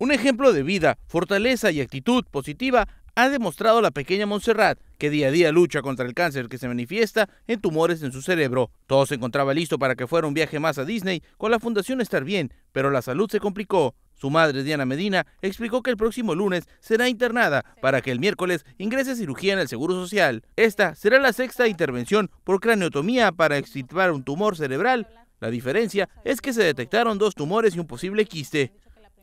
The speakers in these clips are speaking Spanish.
Un ejemplo de vida, fortaleza y actitud positiva ha demostrado la pequeña Montserrat, que día a día lucha contra el cáncer que se manifiesta en tumores en su cerebro. Todo se encontraba listo para que fuera un viaje más a Disney con la Fundación Estar Bien, pero la salud se complicó. Su madre, Diana Medina, explicó que el próximo lunes será internada para que el miércoles ingrese a cirugía en el Seguro Social. Esta será la sexta intervención por craneotomía para extirpar un tumor cerebral. La diferencia es que se detectaron dos tumores y un posible quiste.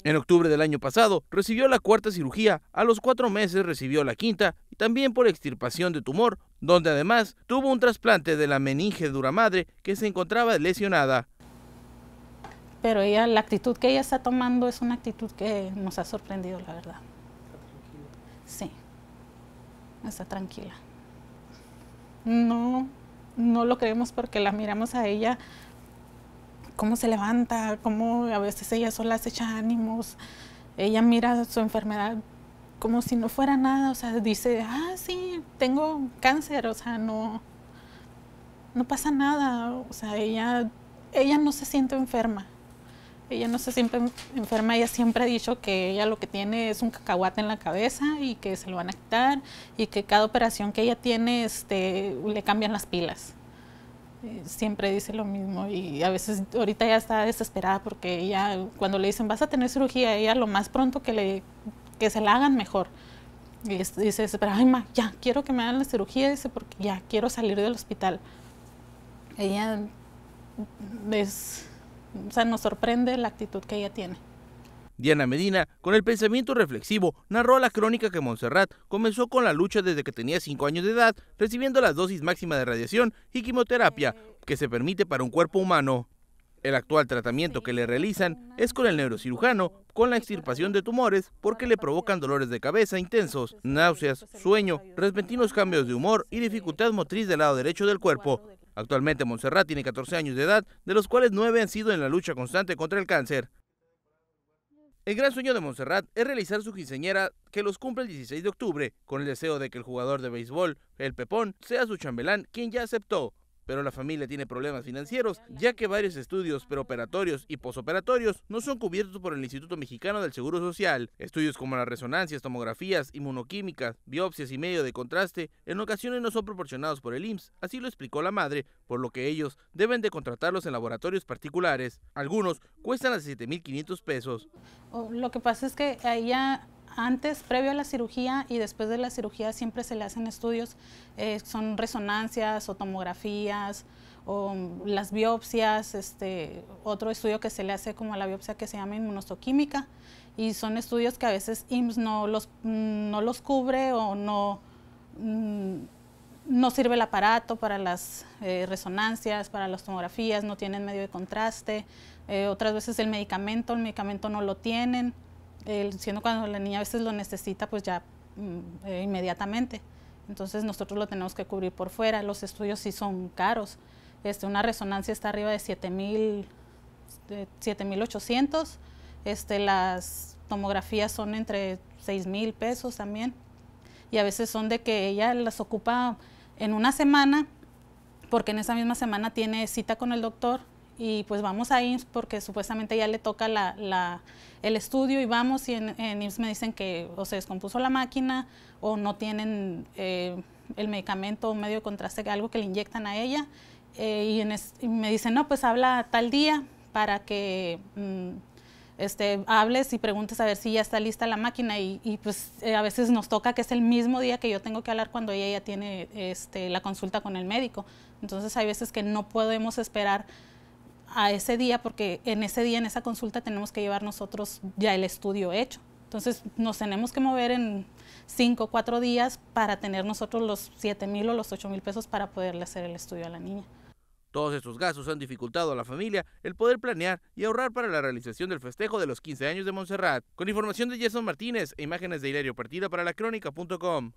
En octubre del año pasado recibió la cuarta cirugía, a los cuatro meses recibió la quinta también por extirpación de tumor, donde además tuvo un trasplante de la meninge dura madre que se encontraba lesionada. Pero ella, la actitud que ella está tomando es una actitud que nos ha sorprendido, la verdad. Sí, está tranquila. No, no lo creemos porque la miramos a ella cómo se levanta, cómo a veces ella sola se echa ánimos, ella mira su enfermedad como si no fuera nada, o sea, dice, ah, sí, tengo cáncer, o sea, no, no pasa nada, o sea, ella, ella no se siente enferma, ella no se siente enferma, ella siempre ha dicho que ella lo que tiene es un cacahuate en la cabeza y que se lo van a quitar y que cada operación que ella tiene este, le cambian las pilas siempre dice lo mismo y a veces ahorita ya está desesperada porque ella cuando le dicen vas a tener cirugía, ella lo más pronto que, le, se la hagan mejor. Y dice pero ay ma, ya quiero que me hagan la cirugía, dice porque ya quiero salir del hospital. Ella nos sorprende la actitud que ella tiene. Diana Medina, con el pensamiento reflexivo, narró la crónica que Montserrat comenzó con la lucha desde que tenía 5 años de edad, recibiendo las dosis máxima de radiación y quimioterapia que se permite para un cuerpo humano. El actual tratamiento que le realizan es con el neurocirujano, con la extirpación de tumores porque le provocan dolores de cabeza intensos, náuseas, sueño, repentinos cambios de humor y dificultad motriz del lado derecho del cuerpo. Actualmente Montserrat tiene 14 años de edad, de los cuales 9 han sido en la lucha constante contra el cáncer. El gran sueño de Montserrat es realizar su quinceñera que los cumple el 16 de octubre, con el deseo de que el jugador de béisbol, el Pepón, sea su chambelán, quien ya aceptó pero la familia tiene problemas financieros, ya que varios estudios preoperatorios y posoperatorios no son cubiertos por el Instituto Mexicano del Seguro Social. Estudios como las resonancias, tomografías, inmunoquímicas, biopsias y medio de contraste en ocasiones no son proporcionados por el IMSS, así lo explicó la madre, por lo que ellos deben de contratarlos en laboratorios particulares. Algunos cuestan hasta 7.500 pesos. Oh, lo que pasa es que allá antes, previo a la cirugía y después de la cirugía siempre se le hacen estudios, eh, son resonancias o tomografías o mm, las biopsias, este, otro estudio que se le hace como la biopsia que se llama inmunostoquímica y son estudios que a veces IMSS no los, mm, cubre o no, mm, no sirve el aparato para las eh, resonancias, para las tomografías, no tienen medio de contraste, eh, otras veces el medicamento, el medicamento no lo tienen, siendo cuando la niña a veces lo necesita, pues ya mm, eh, inmediatamente. Entonces nosotros lo tenemos que cubrir por fuera. Los estudios sí son caros. Este, una resonancia está arriba de 7.800. Este, las tomografías son entre 6.000 pesos también. Y a veces son de que ella las ocupa en una semana, porque en esa misma semana tiene cita con el doctor y pues vamos a IMSS porque supuestamente ya le toca el estudio y vamos y en, en, IMSS me dicen que o se descompuso la máquina o no tienen eh, el medicamento o medio de contraste, algo que le inyectan a ella eh, y, me dicen, no, pues habla tal día para que mm, este, hables y preguntes a ver si ya está lista la máquina y, pues eh, a veces nos toca que es el mismo día que yo tengo que hablar cuando ella ya tiene este, la consulta con el médico. Entonces hay veces que no podemos esperar a ese día, porque en ese día, en esa consulta, tenemos que llevar nosotros ya el estudio hecho. Entonces nos tenemos que mover en cinco, cuatro días para tener nosotros los siete mil o los ocho mil pesos para poderle hacer el estudio a la niña. Todos estos gastos han dificultado a la familia el poder planear y ahorrar para la realización del festejo de los 15 años de Montserrat. Con información de Jason Martínez e imágenes de Hilario Partida para la crónica.com.